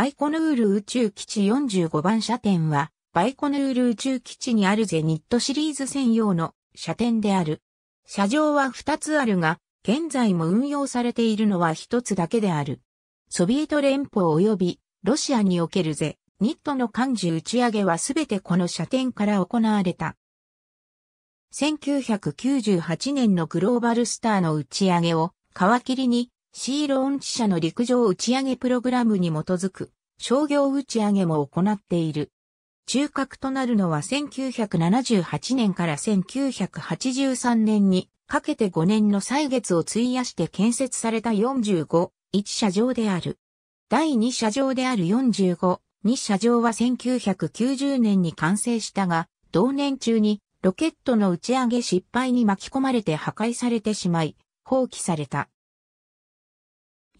バイコヌール宇宙基地45番射点は、バイコヌール宇宙基地にあるゼニットシリーズ専用の射点である。射場は2つあるが、現在も運用されているのは1つだけである。ソビエト連邦及びロシアにおけるゼニットの艦事打ち上げはすべてこの射点から行われた。1998年のグローバルスターの打ち上げを皮切りにシーローン地社の陸上打ち上げプログラムに基づく商業打ち上げも行っている。中核となるのは1978年から1983年にかけて5年の歳月を費やして建設された45、1社場である。第2社場である45、2社場は1990年に完成したが、同年中にロケットの打ち上げ失敗に巻き込まれて破壊されてしまい、放棄された。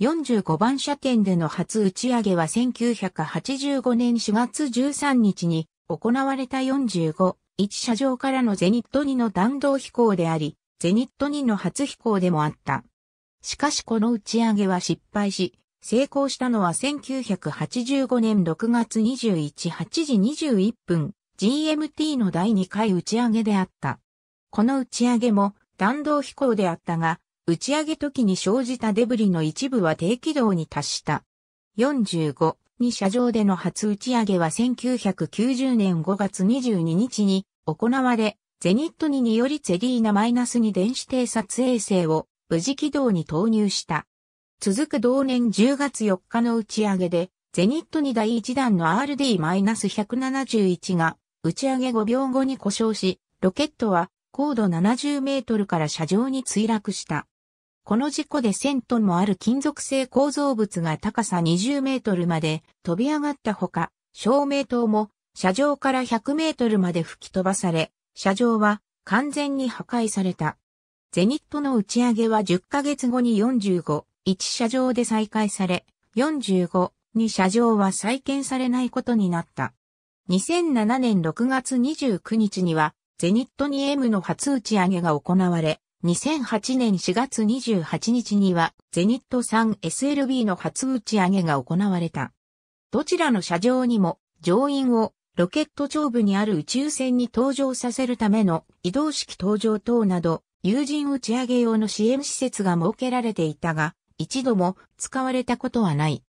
45番車店での初打ち上げは1985年4月13日に行われた45、1車上からのゼニット2の弾道飛行であり、ゼニット2の初飛行でもあった。しかしこの打ち上げは失敗し、成功したのは1985年6月21、8時21分、GMT の第2回打ち上げであった。この打ち上げも弾道飛行であったが、打ち上げ時に生じたデブリの一部は低軌道に達した。45、に射場での初打ち上げは1990年5月22日に行われ、ゼニット2によりゼリーナ -2 電子偵察衛星を無事軌道に投入した。続く同年10月4日の打ち上げで、ゼニット2第1弾の RD-171 が打ち上げ5秒後に故障し、ロケットは高度70メートルから射場に墜落した。この事故で1000トンもある金属製構造物が高さ20メートルまで飛び上がったほか、照明灯も車上から100メートルまで吹き飛ばされ、車上は完全に破壊された。ゼニットの打ち上げは10ヶ月後に45、1車上で再開され、45、2車上は再建されないことになった。2007年6月29日には、ゼニット 2M の初打ち上げが行われ、2008年4月28日には、ゼニット3 SLB の初打ち上げが行われた。どちらの車上にも、乗員をロケット上部にある宇宙船に登場させるための移動式登場等など、有人打ち上げ用の支援施設が設けられていたが、一度も使われたことはない。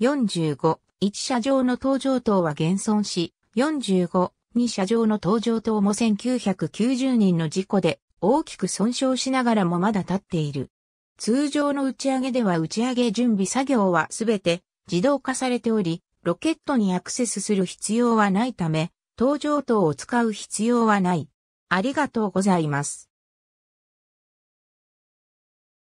45、1車上の登場等は現存し、45、2車上の登場等も1990人の事故で大きく損傷しながらもまだ立っている。通常の打ち上げでは打ち上げ準備作業はすべて自動化されており、ロケットにアクセスする必要はないため、搭乗等を使う必要はない。ありがとうございます。